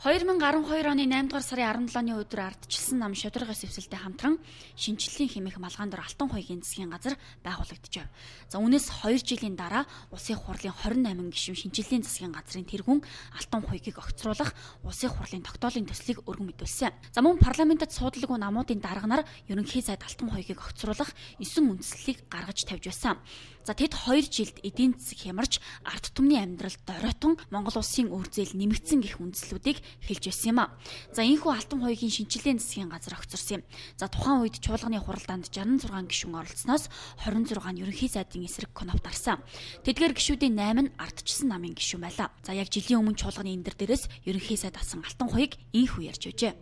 2012 оны 8 дугаар сарын 17-ны өдөр ардчилсан нам шодрогоос эвсэлтэй хамтран шинчлэлийн хэмээх малгаан дор Алтан хуйгийн засгийн газар байгуулагдчихав. За үүнээс 2 жилийн дараа Улсын хурлын 28 гишүүн шинчлэлийн засгийн газрын тэргүүн Алтан хуйгийг огцруулах Улсын хурлын тогтоолын төслийг өргөн мэдүүлсэн. За мөн парламентод суудлаагүй намуудын дарганаар ерөнхий сайд Алтан хуйгийг огцруулах 9 үндслэлийг гаргаж тавьж байсан. За тэд 2 жилд эдийн засаг хямарч ард түмний амьдрал доройтон Монгол улсын үр зээл нэмэгдсэн гэх үндслүүдийг хэлж байсан юм а. За энэхүү Алтан хоёрын шинчилгээний засгийн газар огцорсон юм. За тухайн үед чуулганы хуралдаанд 66 гишүүн оролцсноос 26 нь ерөнхий сайдын эсрэг коноп дарсан. Тэдгээр гишүүдийн 8 нь ардчсан намын гишүүн байлаа. За яг жилийн өмнө чуулганы эндэр дээрээс ерөнхий сайд авсан Алтан хоёрыг инх үерж өгчээ.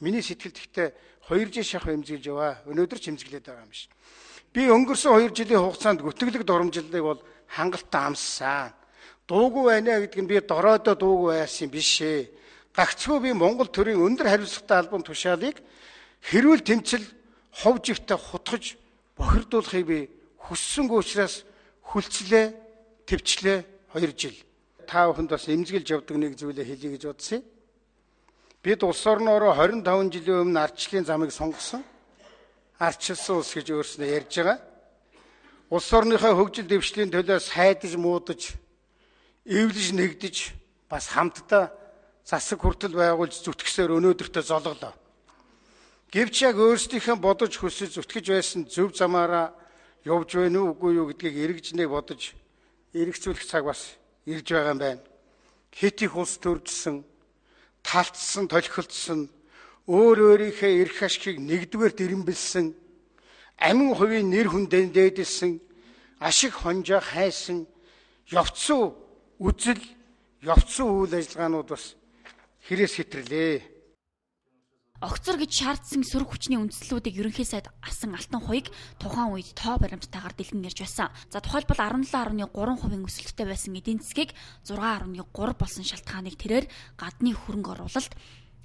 Миний сэтгэлд ихтэй 2 жил шах хэмзгэлж яваа. Өнөөдөр ч хэмзгэлээд байгаа юм биш. Би өнгөрсөн 2 жилийн хугацаанд гүтгэлэг доромжлыг бол хангалттай амссаа дуугүй байна гэдэг нь би дороодоо дуугүй байсан юм биш ээ. Гагцгүй би Монгол төрийн өндөр хариуцлагатай албан тушаалыг хэрүүл тэмцэл хов живтэ хутгаж бохирдуулахыг би хүссэнгүй учраас хүлцлээ, төвчлээ 2 жил. Та бүхэнд бас эмзэглж явдаг нэг зүйлээ хэлье гэж бодсон. Бид улс орноор 25 жилийн өмнө арчлын замыг сонгосон. Арчилсан улс гэж өөрснөө ярьж байгаа. Улс орныхоо хөгжил дэвшлийн төлөө сайдж муудаж эвлэж нэгдэж бас хамтдаа засаг хүртэл байгуулж зүтгэсээр өнөөдөртөө золглоо. Гэвч яг өөрсдийнхөө бодож хүсэж зүтгэж байсан зөв замаараа явж байна уу үгүй юу гэдгийг эргэжнээ бодож эргэцүүлэх цаг бас ирж байгаа юм байна. Хит их улс төржсөн, талтсан, толхилдсан, өөр өөрийнхөө эрх ашгийг нэгдүгээр дэрэмбэлсэн, амин хувийн нэр хүндэн дээдэлсэн, ашиг хонжоо хайсан, явцсан үзэл явцсан үйл ажиллагаанууд бас хэрэгс хэтрэлээ. Огцор гэж шаардсан сөрөг хүчний үндслүүдийг ерөнхий сайд асан алтан хуйг тухайн үед тоо баримттайгаар дэлгэн ярьж байсан. За тухайлбал 17.3% өсөлттэй байсан эдийн засгийг 6.3 болсон шалтгааныг тэрээр гадны хөрөнгө оруулалт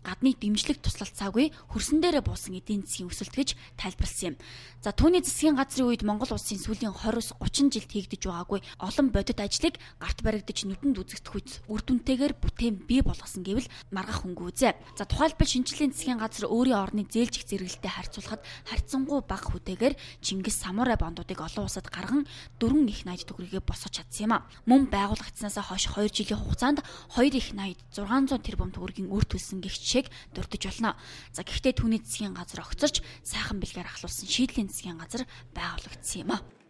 гадны дэмжлэг туслалцаагүй хөрсөн дээрээ буусан эдийн засгийн өсөлт гэж тайлбарлсан юм. За түүний засгийн газрын үед Монгол улсын сүүлийн 20-30 жилд хийгдэж байгаагүй олон бодит ажлыг гарт баригдаж нүдэнд үзэгдэхүйц үр дүнтэйгээр бүтээн бий болгосон гэвэл маргах хөнгөө үзье. За тухайлбал шинжилгээний засгийн газар өөрийн орны зээлжих зэрэгэлтэй харьцуулахад харьцангуй бага хөтэйгээр Чингис самурай бандуудыг олон улсад гарган дөрвөн их найд төгрөгийг босгож чадсан юм а. Мөн байгуулагдсанаас хойш 2 жилийн хугацаанд 2 их найд 600 тэрбум төгрөгийн үр төлсөн гэгч жишээг дурдж болно. За гэхдээ түүний засгийн газар огцорч сайхан бэлгээр ахлуулсан шийдлийн засгийн газар байгуулагдсан юм а.